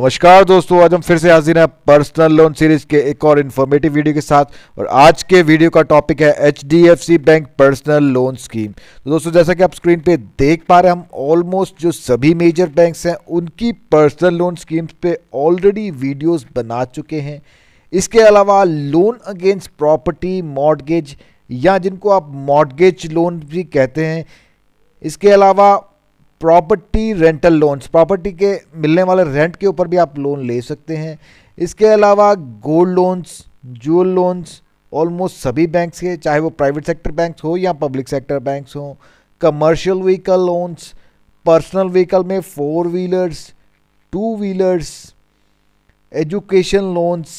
नमस्कार दोस्तों आज हम फिर से हाजिर हैं पर्सनल लोन सीरीज के एक और इन्फॉर्मेटिव वीडियो के साथ और आज के वीडियो का टॉपिक है H bank personal loan scheme तो दोस्तों जैसा कि आप स्क्रीन पे देख पा रहे हैं हम ऑलमोस्ट जो सभी मेजर बैंक्स हैं उनकी पर्सनल लोन स्कीम्स पे ऑलरेडी वीडियोस बना चुके हैं इसके अलावा लोन अगेंस्ट प्रॉपर्टी मॉडगेज या जिनको आप मॉडगेज लोन भी कहते हैं इसके अलावा प्रॉपर्टी रेंटल लोन्स प्रॉपर्टी के मिलने वाले रेंट के ऊपर भी आप लोन ले सकते हैं इसके अलावा gold loans jewel loans almost सभी बैंक्स के चाहे वो प्राइवेट सेक्टर बैंक्स हो या पब्लिक सेक्टर बैंक्स हो commercial vehicle loans personal vehicle में four wheelers two wheelers education loans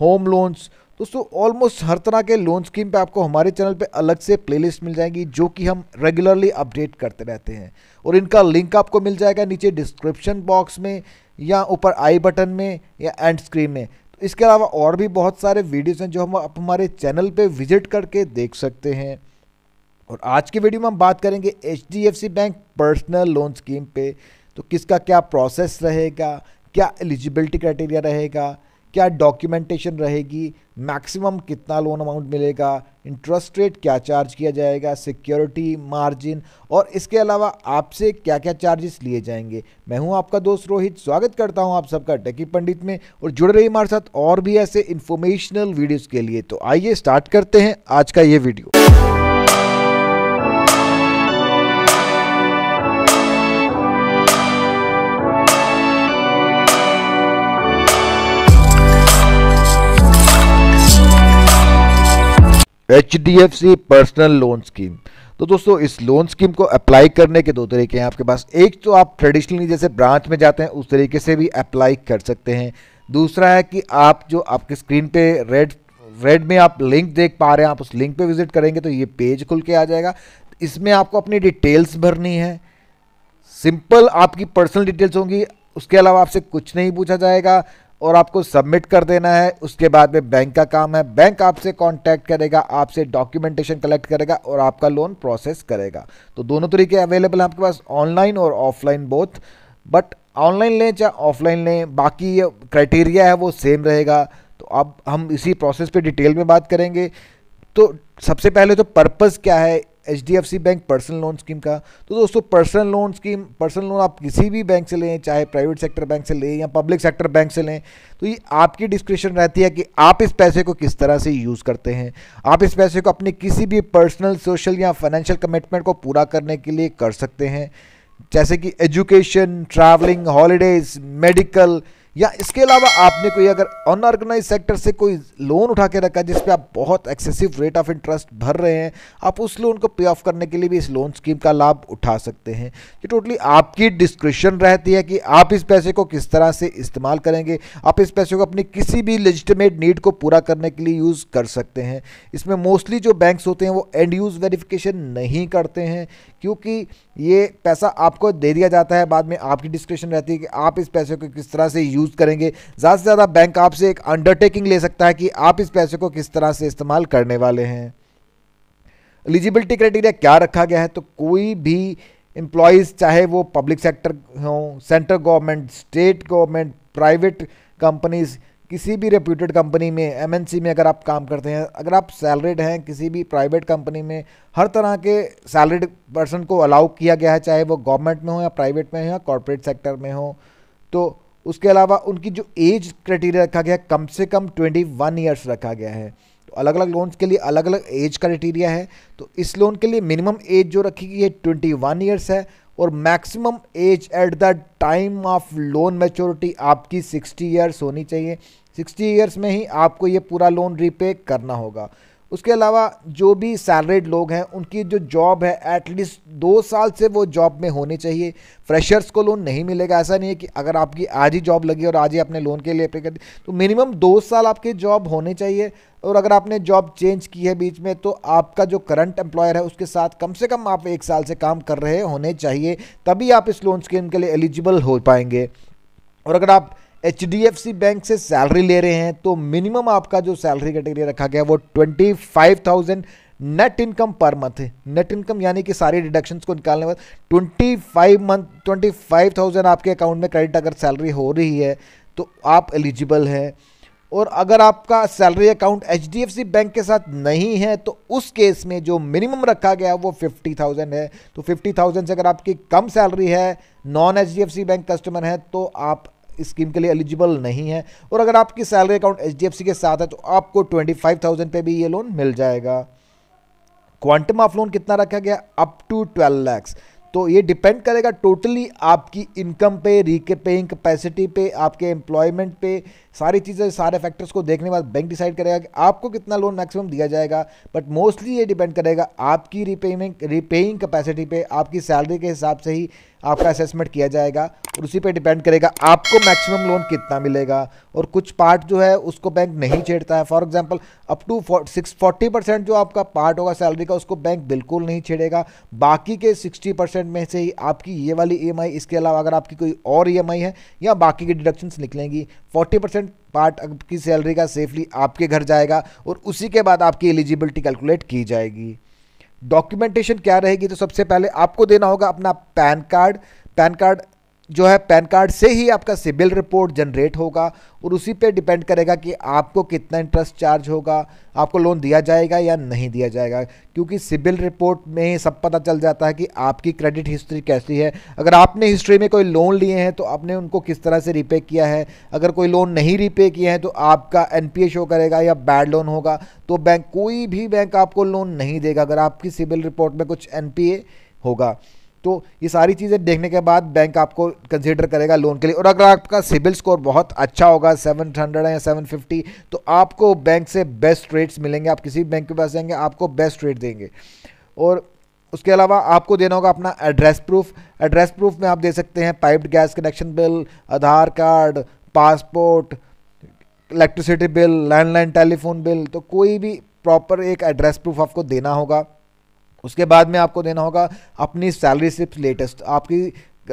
home loans दोस्तों ऑलमोस्ट हर तरह के लोन स्कीम पे आपको हमारे चैनल पे अलग से प्लेलिस्ट मिल जाएगी जो कि हम रेगुलरली अपडेट करते रहते हैं और इनका लिंक आपको मिल जाएगा नीचे डिस्क्रिप्शन बॉक्स में या ऊपर आई बटन में या एंड स्क्रीन में तो इसके अलावा और भी बहुत सारे वीडियोज़ हैं जो हम आप हमारे चैनल पर विजिट करके देख सकते हैं और आज की वीडियो में हम बात करेंगे H bank personal loan scheme पे तो किसका क्या प्रोसेस रहेगा क्या एलिजिबिलिटी क्राइटेरिया रहेगा क्या डॉक्यूमेंटेशन रहेगी मैक्सिमम कितना लोन अमाउंट मिलेगा इंटरेस्ट रेट क्या चार्ज किया जाएगा सिक्योरिटी मार्जिन और इसके अलावा आपसे क्या क्या चार्जेस लिए जाएंगे मैं हूं आपका दोस्त रोहित स्वागत करता हूं आप सबका टेकी पंडित में और जुड़ रही हमारे साथ और भी ऐसे इन्फॉर्मेशनल वीडियोज़ के लिए तो आइए स्टार्ट करते हैं आज का ये video H D F C personal loan scheme तो दोस्तों इस लोन स्कीम को अप्लाई करने के दो तरीके हैं आपके पास एक तो आप ट्रेडिशनली जैसे ब्रांच में जाते हैं उस तरीके से भी अप्लाई कर सकते हैं दूसरा है कि आप जो आपके स्क्रीन पे रेड रेड में आप लिंक देख पा रहे हैं आप उस लिंक पे विजिट करेंगे तो ये पेज खुल के आ जाएगा इसमें आपको अपनी डिटेल्स भरनी है सिंपल आपकी पर्सनल डिटेल्स होंगी उसके अलावा आपसे कुछ नहीं पूछा जाएगा और आपको सबमिट कर देना है उसके बाद में बैंक का काम है बैंक आपसे कांटेक्ट करेगा आपसे डॉक्यूमेंटेशन कलेक्ट करेगा और आपका लोन प्रोसेस करेगा तो दोनों तरीके अवेलेबल हैं आपके पास ऑनलाइन और ऑफलाइन बोथ बट ऑनलाइन लें चाहे ऑफलाइन लें बाकी ये क्राइटेरिया है वो सेम रहेगा तो अब हम इसी प्रोसेस पर डिटेल में बात करेंगे तो सबसे पहले तो पर्पज़ क्या है H D F C bank personal loan scheme का तो दोस्तों personal loan scheme personal loan आप किसी भी बैंक से लें चाहे प्राइवेट सेक्टर बैंक से लें या पब्लिक सेक्टर बैंक से लें तो ये आपकी डिस्क्रिप्शन रहती है कि आप इस पैसे को किस तरह से यूज़ करते हैं आप इस पैसे को अपने किसी भी पर्सनल सोशल या फाइनेंशियल कमिटमेंट को पूरा करने के लिए कर सकते हैं जैसे कि एजुकेशन ट्रैवलिंग हॉलीडेज मेडिकल या इसके अलावा आपने कोई अगर अनऑर्गेनाइज सेक्टर से कोई लोन उठा के रखा है जिस आप बहुत एक्सेसिव रेट ऑफ इंटरेस्ट भर रहे हैं आप उस लोन को पे ऑफ करने के लिए भी इस लोन स्कीम का लाभ उठा सकते हैं ये टोटली आपकी डिस्क्रिप्शन रहती है कि आप इस पैसे को किस तरह से इस्तेमाल करेंगे आप इस पैसे को अपनी किसी भी लेजिटमेट नीड को पूरा करने के लिए यूज़ कर सकते हैं इसमें मोस्टली जो बैंक्स होते हैं वो एंड यूज़ वेरिफिकेशन नहीं करते हैं क्योंकि ये पैसा आपको दे दिया जाता है बाद में आपकी डिस्क्रिप्शन रहती है कि आप इस पैसे को किस तरह से यूज यूज़ करेंगे ज़्यादा से ज़्यादा बैंक आपसे एक अंडरटेकिंग ले सकता है कि आप इस पैसे को किस तरह से इस्तेमाल करने वाले हैं एलिजिबिलिटी क्राइटेरिया क्या रखा गया है तो कोई भी एम्प्लॉयज़ चाहे वो पब्लिक सेक्टर हों central government state government private companies किसी भी रेप्यूटेड कंपनी में एमएनसी में अगर आप काम करते हैं अगर आप सैलरीड हैं किसी भी प्राइवेट कंपनी में हर तरह के सैलरीड पर्सन को अलाउ किया गया है चाहे वो गवर्नमेंट में हो या प्राइवेट में हो या कॉरपोरेट सेक्टर में हो तो उसके अलावा उनकी जो एज क्राइटेरिया रखा गया है कम से कम ट्वेंटी वन ईयर्स रखा गया है तो अलग अलग लोन्स के लिए अलग अलग एज क्राइटेरिया है तो इस लोन के लिए मिनिमम एज जो रखी गई है ट्वेंटी वन ईयर्स है और maximum age at the time of loan maturity आपकी सिक्सटी ईयर्स होनी चाहिए सिक्सटी ईयर्स में ही आपको ये पूरा लोन रीपे करना होगा उसके अलावा जो भी सैलरीड लोग हैं उनकी जो जॉब है एटलीस्ट दो साल से वो जॉब में होने चाहिए फ्रेशर्स को लोन नहीं मिलेगा ऐसा नहीं है कि अगर आपकी आज ही जॉब लगी और आज ही आपने लोन के लिए अप्लाई कर दी तो मिनिमम दो साल आपकी जॉब होने चाहिए और अगर आपने जॉब चेंज की है बीच में तो आपका जो करंट एम्प्लॉयर है उसके साथ कम से कम आप एक साल से काम कर रहे होने चाहिए तभी आप इस लोन स्कीम के लिए एलिजिबल हो पाएंगे और अगर आप एच बैंक से सैलरी ले रहे हैं तो मिनिमम आपका जो सैलरी कैटेगरी रखा गया वो twenty five thousand net income per month है नेट इनकम यानी कि सारे डिडक्शन को निकालने बाद twenty five month twenty five thousand आपके अकाउंट में क्रेडिट अगर सैलरी हो रही है तो आप एलिजिबल हैं और अगर आपका सैलरी अकाउंट एच बैंक के साथ नहीं है तो उस केस में जो मिनिमम रखा गया वो फिफ्टी थाउजेंड है तो फिफ्टी थाउजेंड से अगर आपकी कम सैलरी है नॉन एच बैंक कस्टमर है तो आप स्कीम के लिए एलिजिबल नहीं है और अगर आपकी सैलरी अकाउंट एच के साथ है तो आपको ट्वेंटी फाइव थाउजेंड पे भी ये लोन मिल जाएगा क्वांटम ऑफ लोन कितना रखा गया अप टू ट्वेल्व लैक्स तो ये डिपेंड करेगा टोटली आपकी इनकम पे रीके पेइंग कैपेसिटी पे आपके एम्प्लॉयमेंट पे सारी चीज़ें सारे फैक्टर्स को देखने के बाद बैंक डिसाइड करेगा कि आपको कितना लोन मैक्सिमम दिया जाएगा बट मोस्टली ये डिपेंड करेगा आपकी रिपेमेंट रिपेइंग कैपेसिटी पे आपकी सैलरी के हिसाब से ही आपका असेसमेंट किया जाएगा और उसी पे डिपेंड करेगा आपको मैक्सिमम लोन कितना मिलेगा और कुछ पार्ट जो है उसको बैंक नहीं छेड़ता है for example up to six forty percent जो आपका पार्ट होगा सैलरी का उसको बैंक बिल्कुल नहीं छेड़ेगा बाकी के सिक्सटी परसेंट में से ही आपकी ये वाली ई e इसके अलावा अगर आपकी कोई और ई e है या बाकी की डिडक्शंस निकलेंगी फोर्टी परसेंट पार्ट आपकी सैलरी का सेफली आपके घर जाएगा और उसी के बाद आपकी एलिजिबिलिटी कैलकुलेट की जाएगी डॉक्यूमेंटेशन क्या रहेगी तो सबसे पहले आपको देना होगा अपना पैन कार्ड पैन कार्ड जो है पैन कार्ड से ही आपका सिविल रिपोर्ट जनरेट होगा और उसी पे डिपेंड करेगा कि आपको कितना इंटरेस्ट चार्ज होगा आपको लोन दिया जाएगा या नहीं दिया जाएगा क्योंकि सिविल रिपोर्ट में सब पता चल जाता है कि आपकी क्रेडिट हिस्ट्री कैसी है अगर आपने हिस्ट्री में कोई लोन लिए हैं तो आपने उनको किस तरह से रिपे किया है अगर कोई लोन नहीं रिपे किया है तो आपका एन शो करेगा या बैड लोन होगा तो बैंक कोई भी बैंक आपको लोन नहीं देगा अगर आपकी सिविल रिपोर्ट में कुछ एन होगा तो ये सारी चीज़ें देखने के बाद बैंक आपको कंसिडर करेगा लोन के लिए और अगर आपका सिबिल स्कोर बहुत अच्छा होगा 700 या 750 तो आपको बैंक से बेस्ट रेट्स मिलेंगे आप किसी भी बैंक के पास जाएंगे आपको बेस्ट रेट देंगे और उसके अलावा आपको देना होगा अपना एड्रेस प्रूफ एड्रेस प्रूफ में आप दे सकते हैं piped gas connection bill Aadhaar card passport electricity bill landline telephone bill तो कोई भी प्रॉपर एक एड्रेस प्रूफ आपको देना होगा उसके बाद में आपको देना होगा अपनी सैलरी स्लिप लेटेस्ट आपकी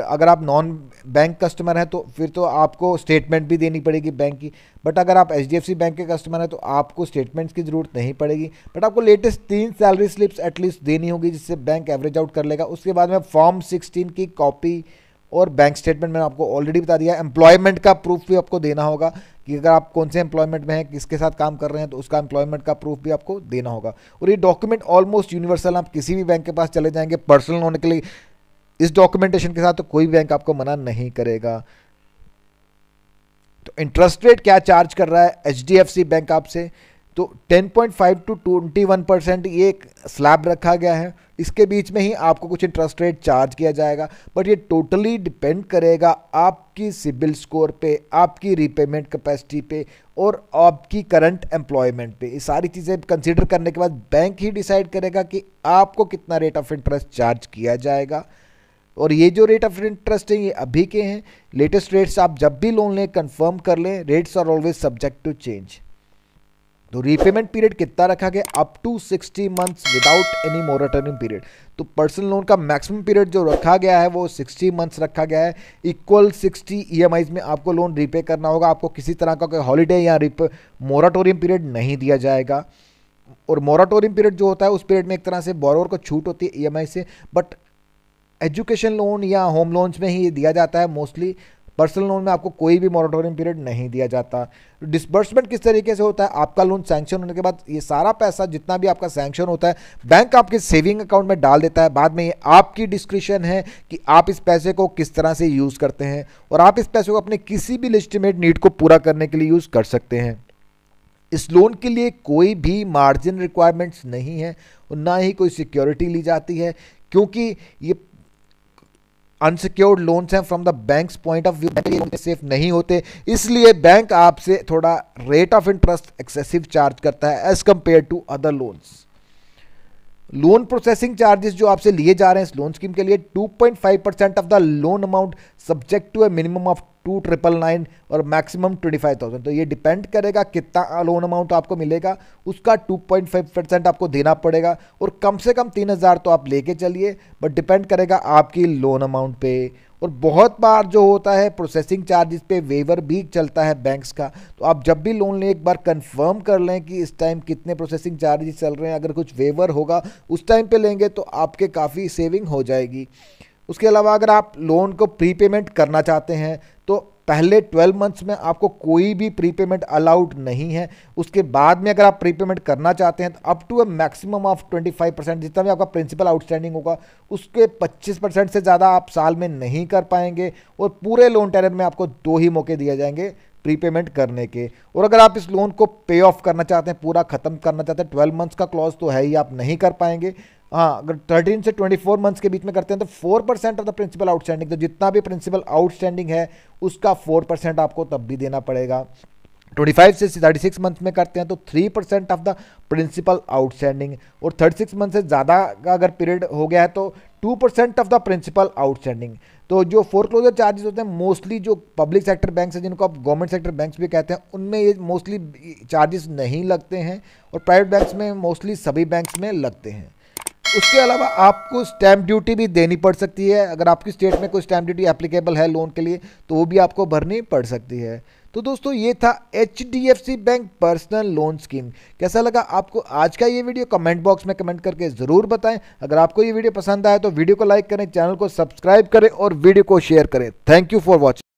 अगर आप नॉन बैंक कस्टमर हैं तो फिर तो आपको स्टेटमेंट भी देनी पड़ेगी बैंक की बट अगर आप एच बैंक के कस्टमर हैं तो आपको स्टेटमेंट्स की ज़रूरत नहीं पड़ेगी बट आपको लेटेस्ट तीन सैलरी स्लिप्स एटलीस्ट देनी होगी जिससे बैंक एवरेज आउट कर लेगा उसके बाद में फॉर्म सिक्सटीन की कॉपी और बैंक स्टेटमेंट मैंने आपको ऑलरेडी बता दिया एम्प्लॉयमेंट का प्रूफ भी आपको देना होगा कि अगर आप कौन से एम्प्लॉयमेंट में हैं किसके साथ काम कर रहे हैं तो उसका एम्प्लॉयमेंट का प्रूफ भी आपको देना होगा और ये डॉक्यूमेंट ऑलमोस्ट यूनिवर्सल आप किसी भी बैंक के पास चले जाएंगे पर्सनल लोन के लिए इस डॉक्यूमेंटेशन के साथ तो कोई बैंक आपको मना नहीं करेगा तो इंटरेस्ट रेट क्या चार्ज कर रहा है एच बैंक आपसे तो 10.5 टू 21 परसेंट ये एक स्लैब रखा गया है इसके बीच में ही आपको कुछ इंटरेस्ट रेट चार्ज किया जाएगा बट ये टोटली डिपेंड करेगा आपकी सिबिल स्कोर पे आपकी रीपेमेंट कैपेसिटी पे और आपकी करंट एम्प्लॉयमेंट पे ये सारी चीज़ें कंसिडर करने के बाद बैंक ही डिसाइड करेगा कि आपको कितना रेट ऑफ इंटरेस्ट चार्ज किया जाएगा और ये जो रेट ऑफ इंटरेस्ट है ये अभी के हैं लेटेस्ट रेट्स आप जब भी लोन लें कन्फर्म कर लें rates are always subject to change तो रीपेमेंट पीरियड कितना रखा गया up to 60 months without any moratorium period तो पर्सनल लोन का मैक्सिमम पीरियड जो रखा गया है वो 60 मंथ्स रखा गया है इक्वल 60 ईएमआईज में आपको लोन रीपे करना होगा आपको किसी तरह का कोई हॉलीडे या रिप मोराटोरियम पीरियड नहीं दिया जाएगा और मोराटोरियम पीरियड जो होता है उस पीरियड में एक तरह से बोरोवर को छूट होती है ई e से बट एजुकेशन लोन या होम लोन्स में ही दिया जाता है मोस्टली पर्सनल लोन में आपको कोई भी मॉरिटोरियम पीरियड नहीं दिया जाता डिसबर्समेंट किस तरीके से होता है आपका लोन सैंक्शन होने के बाद ये सारा पैसा जितना भी आपका सैंक्शन होता है बैंक आपके सेविंग अकाउंट में डाल देता है बाद में ये आपकी डिस्क्रिप्शन है कि आप इस पैसे को किस तरह से यूज़ करते हैं और आप इस पैसे को अपने किसी भी लिस्टिमेट नीड को पूरा करने के लिए यूज़ कर सकते हैं इस लोन के लिए कोई भी मार्जिन रिक्वायरमेंट्स नहीं है और ना ही कोई सिक्योरिटी ली जाती है क्योंकि ये अनसिक्योर्ड लोन्स हैं from the bank point of view safe नहीं होते इसलिए बैंक आपसे थोड़ा rate of interest excessive charge करता है as compare to other loans loan processing charges जो आपसे लिए जा रहे हैं इस लोन स्कीम के लिए 2.5 percent of the loan amount subject to a minimum of two triple nine और मैक्सिमम ट्वेंटी फाइव थाउजेंड तो ये डिपेंड करेगा कितना लोन अमाउंट आपको मिलेगा उसका टू पॉइंट फाइव परसेंट आपको देना पड़ेगा और कम से कम तीन हज़ार तो आप लेके चलिए बट डिपेंड करेगा आपकी लोन अमाउंट पे और बहुत बार जो होता है प्रोसेसिंग चार्जेस पे वेवर भी चलता है बैंक्स का तो आप जब भी लोन लें एक बार कंफर्म कर लें कि इस टाइम कितने प्रोसेसिंग चार्जेस चल रहे हैं अगर कुछ वेवर होगा उस टाइम पे लेंगे तो आपके काफ़ी सेविंग हो जाएगी उसके अलावा अगर आप लोन को प्री पेमेंट करना चाहते हैं पहले 12 मंथ्स में आपको कोई भी प्रीपेमेंट अलाउड नहीं है उसके बाद में अगर आप प्रीपेमेंट करना चाहते हैं तो up to a maximum of 25 percent जितना भी आपका प्रिंसिपल आउटस्टैंडिंग होगा उसके 25 परसेंट से ज़्यादा आप साल में नहीं कर पाएंगे और पूरे लोन टेरर में आपको दो ही मौके दिए जाएंगे प्रीपेमेंट करने के और अगर आप इस लोन को पे ऑफ करना चाहते हैं पूरा ख़त्म करना चाहते हैं ट्वेल्व मंथ्स का क्लॉज तो है ही आप नहीं कर पाएंगे हाँ अगर थर्टीन से ट्वेंटी फोर मंथ्स के बीच में करते हैं तो four percent of the principal outstanding तो जितना भी प्रिंसिपल आउटस्टैंडिंग है उसका फोर परसेंट आपको तब भी देना पड़ेगा 25 से 36 मंथ में करते हैं तो 3 percent of the principal outstanding और 36 मंथ से ज़्यादा का अगर पीरियड हो गया है तो 2 percent of the principal outstanding तो जो फोर क्लोजर चार्जेस होते हैं मोस्टली जो पब्लिक सेक्टर बैंक्स हैं जिनको आप गवर्नमेंट सेक्टर बैंक्स भी कहते हैं उनमें ये मोस्टली चार्जेस नहीं लगते हैं और प्राइवेट बैंक्स में मोस्टली सभी बैंक्स में लगते हैं उसके अलावा आपको स्टैंप ड्यूटी भी देनी पड़ सकती है अगर आपकी स्टेट में कोई स्टैम्प ड्यूटी एप्लीकेबल है लोन के लिए तो वो भी आपको भरनी पड़ सकती है तो दोस्तों ये था H D F C bank personal loan scheme कैसा लगा आपको आज का ये वीडियो कमेंट बॉक्स में कमेंट करके ज़रूर बताएं अगर आपको ये वीडियो पसंद आए तो वीडियो को लाइक करें चैनल को सब्सक्राइब करें और वीडियो को शेयर करें थैंक यू फॉर वॉचिंग